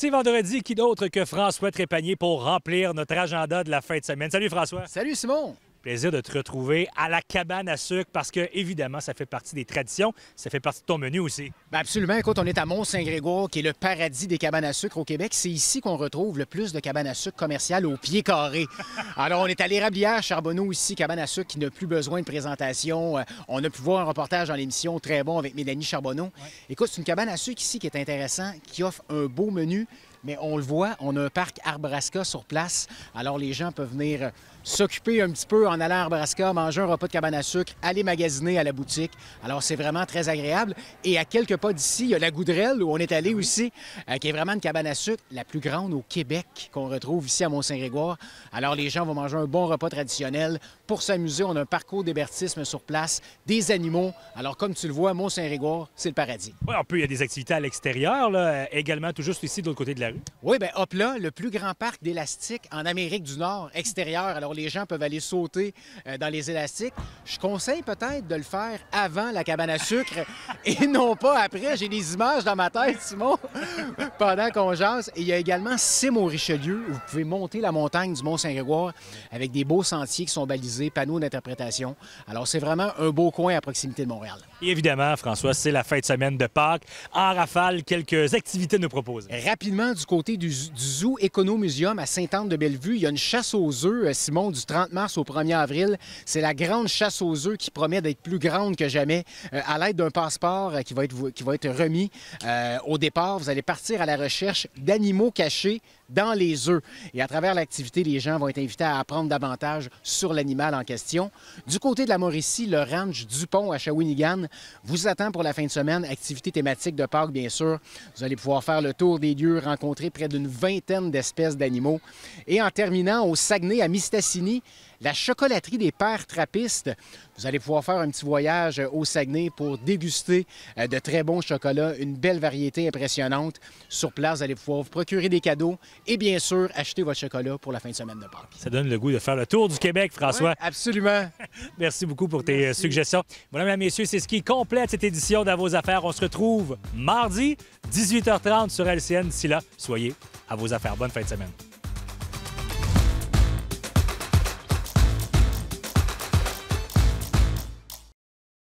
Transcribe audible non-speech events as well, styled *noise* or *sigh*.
C'est vendredi, qui d'autre que François Trépanier pour remplir notre agenda de la fin de semaine. Salut François. Salut Simon de te retrouver à la cabane à sucre parce que, évidemment, ça fait partie des traditions. Ça fait partie de ton menu aussi. Ben, absolument. Écoute, on est à Mont-Saint-Grégoire, qui est le paradis des cabanes à sucre au Québec. C'est ici qu'on retrouve le plus de cabanes à sucre commerciales au pied carré. *laughs* Alors, on est à l'érablière Charbonneau ici, cabane à sucre qui n'a plus besoin de présentation. Euh, on a pu voir un reportage dans l'émission très bon avec Mélanie Charbonneau. Écoute, c'est une cabane à sucre ici qui est intéressante, qui offre un beau menu mais on le voit, on a un parc Arbrasca sur place. Alors les gens peuvent venir euh, s'occuper un petit peu en allant à Arbrasca, manger un repas de cabane à sucre, aller magasiner à la boutique. Alors c'est vraiment très agréable. Et à quelques pas d'ici, il y a la Goudrelle où on est allé aussi, euh, qui est vraiment une cabane à sucre la plus grande au Québec qu'on retrouve ici à Mont-Saint-Grégoire. Alors les gens vont manger un bon repas traditionnel. Pour s'amuser, on a un parcours d'hébertisme sur place, des animaux. Alors comme tu le vois, Mont-Saint-Grégoire, c'est le paradis. Oui, il y a des activités à l'extérieur, également tout juste ici de l'autre côté de la oui, ben Oui, bien, là, le plus grand parc d'élastiques en Amérique du Nord, extérieur. Alors, les gens peuvent aller sauter euh, dans les élastiques. Je conseille peut-être de le faire avant la cabane à sucre *laughs* et non pas après. J'ai des images dans ma tête, Simon, *laughs* pendant qu'on jase. Et il y a également Simon Richelieu, où vous pouvez monter la montagne du Mont-Saint-Grégoire avec des beaux sentiers qui sont balisés, panneaux d'interprétation. Alors, c'est vraiment un beau coin à proximité de Montréal. évidemment, François, c'est la fin de semaine de Pâques. En rafale, quelques activités nous proposent. Rapidement, du côté du, du Zoo Museum à Sainte-Anne-de-Bellevue. Il y a une chasse aux œufs, euh, Simon, du 30 mars au 1er avril. C'est la grande chasse aux œufs qui promet d'être plus grande que jamais euh, à l'aide d'un passeport euh, qui, va être, qui va être remis au départ. Vous allez partir à la recherche d'animaux cachés dans les œufs. Et à travers l'activité, les gens vont être invités à apprendre davantage sur l'animal en question. Du côté de la Mauricie, le ranch Dupont à Shawinigan vous attend pour la fin de semaine. Activité thématique de parc bien sûr. Vous allez pouvoir faire le tour des lieux, rencontrer près d'une vingtaine d'espèces d'animaux. Et en terminant, au Saguenay, à Mistassini, la chocolaterie des Pères Trappistes. Vous allez pouvoir faire un petit voyage euh, au Saguenay pour déguster euh, de très bons chocolats, une belle variété impressionnante. Sur place, vous allez pouvoir vous procurer des cadeaux et bien sûr acheter votre chocolat pour la fin de semaine de Pâques. Ça donne le goût de faire le tour du Québec, François. absolument. *laughs* Merci beaucoup pour tes euh, suggestions. Voilà, mesdames, messieurs, c'est ce qui complète cette édition de vos affaires. On se retrouve mardi, 18h30 sur LCN. D'ici là, soyez à vos affaires. Bonne fin de semaine.